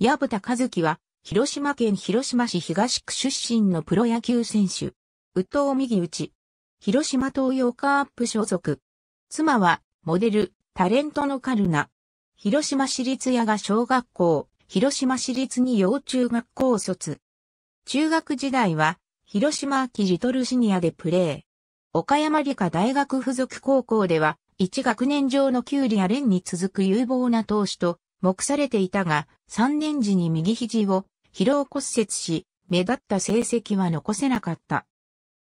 矢蓋和樹は、広島県広島市東区出身のプロ野球選手。宇藤右打ち。広島東洋カープ所属。妻は、モデル、タレントのカルナ。広島市立矢賀小学校、広島市立に幼中学校卒。中学時代は、広島秋ジトルシニアでプレー。岡山理科大学附属高校では、1学年上のキュウリアレンに続く有望な投手と目されていたが、3年時に右肘を疲労骨折し、目立った成績は残せなかった。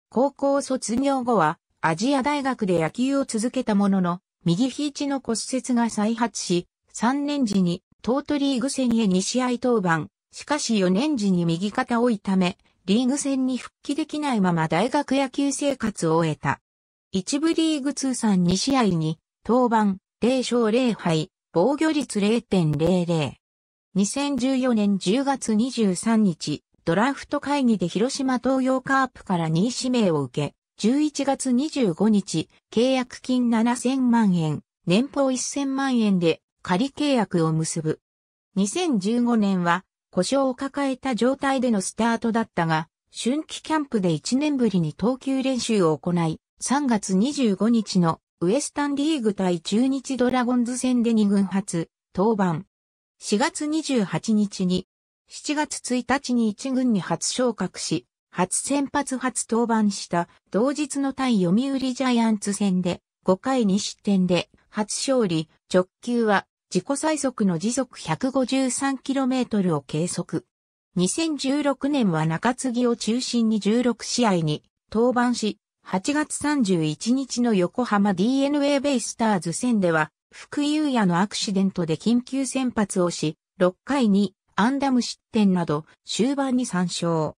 高校卒業後は、アジア大学で野球を続けたものの、右肘の骨折が再発し、3年時に東都リーグ戦へ2試合登板、しかし4年時に右肩を痛め、リーグ戦に復帰できないまま大学野球生活を終えた。一部リーグ通算2試合に、登板、0勝0敗、防御率0.00。2014年10月23日、ドラフト会議で広島東洋カープから2位指名を受け、11月25日、契約金7000万円、年俸1000万円で仮契約を結ぶ。2015年は、故障を抱えた状態でのスタートだったが、春季キャンプで1年ぶりに投球練習を行い、3月25日のウエスタンリーグ対中日ドラゴンズ戦で2軍初、登板。4月28日に、7月1日に1軍に初昇格し、初先発初登板した同日の対読売ジャイアンツ戦で5回2失点で初勝利、直球は自己最速の時速 153km を計測。2016年は中継ぎを中心に16試合に登板し、8月31日の横浜 DNA ベイスターズ戦では、福井優也のアクシデントで緊急先発をし、6回にアンダム失点など終盤に参照。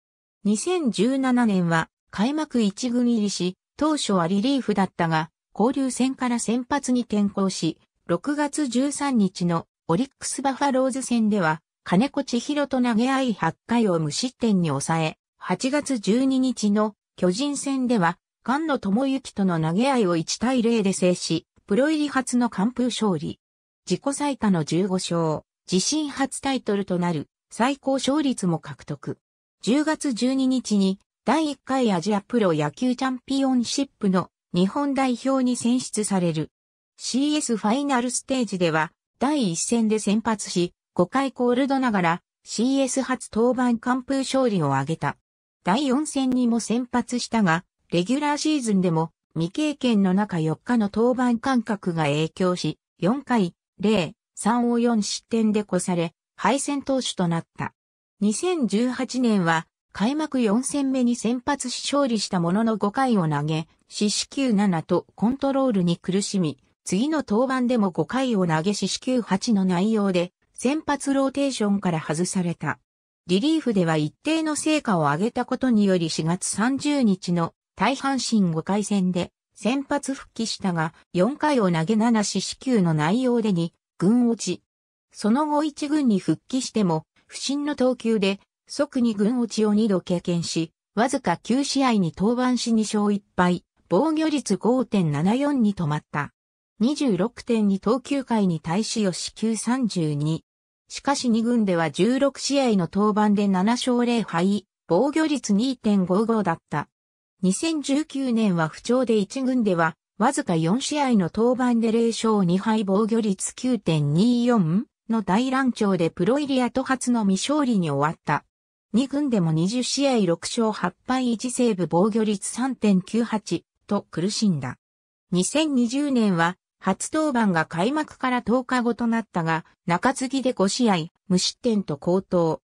2017年は開幕一軍入りし、当初はリリーフだったが、交流戦から先発に転向し、6月13日のオリックスバファローズ戦では、金子千尋と投げ合い8回を無失点に抑え、8月12日の巨人戦では菅野智之との投げ合いを1対0で制し、プロ入り初の完封勝利。自己最多の15勝、自身初タイトルとなる最高勝率も獲得。10月12日に第1回アジアプロ野球チャンピオンシップの日本代表に選出される。CS ファイナルステージでは第1戦で先発し、5回コールドながら CS 初登板完封勝利を挙げた。第4戦にも先発したが、レギュラーシーズンでも未経験の中4日の登板間隔が影響し、4回、0、3を4失点で越され、敗戦投手となった。2018年は、開幕4戦目に先発し勝利したものの5回を投げ、四死球7とコントロールに苦しみ、次の登板でも5回を投げ四死球8の内容で、先発ローテーションから外された。リリーフでは一定の成果を上げたことにより4月30日の大阪神5回戦で先発復帰したが、4回を投げ7四死球の内容でに軍落ち。その後1軍に復帰しても、不審の投球で即に軍落ちを2度経験し、わずか9試合に登板し2勝1敗、防御率5.74に止まった。26.2投球回に対し吉球32。しかし2軍では16試合の登板で7勝0敗、防御率2.55だった。2019年は不調で1軍では、わずか4試合の登板で0勝2敗防御率9.24の大乱調でプロイリアと初の未勝利に終わった。2軍でも20試合6勝8敗1セーブ防御率3.98と苦しんだ。2020年は初登板が開幕から10日後となったが、中継ぎで5試合無失点と高騰。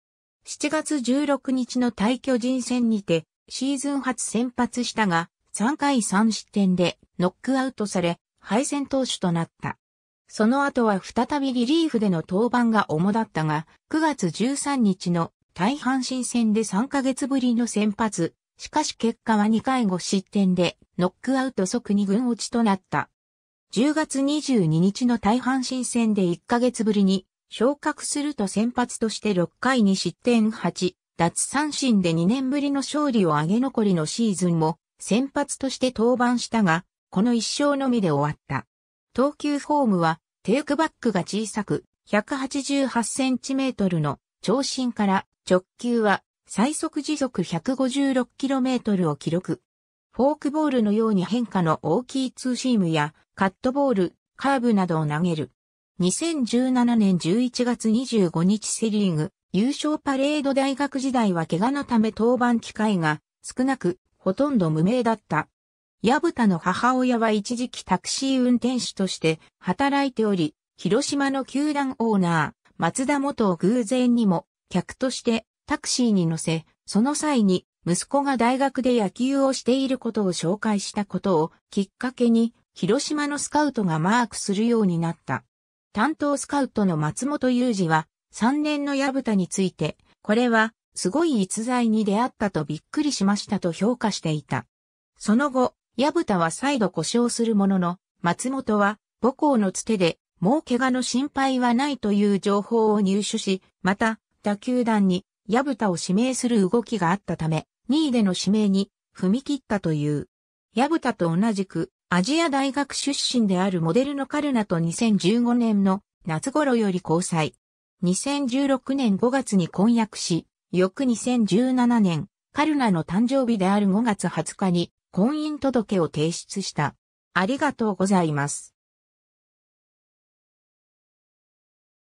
7月16日の対巨人戦にてシーズン初先発したが、3回3失点でノックアウトされ、敗戦投手となった。その後は再びリリーフでの登板が主だったが、9月13日の大阪神戦で3ヶ月ぶりの先発。しかし結果は2回5失点でノックアウト即2軍落ちとなった。10月22日の大阪神戦で1ヶ月ぶりに昇格すると先発として6回に失点8、奪三振で2年ぶりの勝利を挙げ残りのシーズンも先発として登板したが、この1勝のみで終わった。投球フォームはテイクバックが小さく、188センチメートルの長身から直球は最速時速1 5 6トルを記録。フォークボールのように変化の大きいツーシームやカットボール、カーブなどを投げる。2017年11月25日セリーグ優勝パレード大学時代は怪我のため登板機会が少なく、ほとんど無名だった。矢蓋の母親は一時期タクシー運転手として働いており、広島の球団オーナー、松田元を偶然にも客としてタクシーに乗せ、その際に息子が大学で野球をしていることを紹介したことをきっかけに広島のスカウトがマークするようになった。担当スカウトの松本裕二は3年の矢蓋について、これは、すごい逸材に出会ったとびっくりしましたと評価していた。その後、矢蓋は再度故障するものの、松本は母校のつてで、もう怪我の心配はないという情報を入手し、また、打球団に矢蓋を指名する動きがあったため、2位での指名に踏み切ったという。矢蓋と同じく、アジア大学出身であるモデルのカルナと2015年の夏頃より交際。2016年5月に婚約し、翌2017年、カルナの誕生日である5月20日に婚姻届を提出した。ありがとうございます。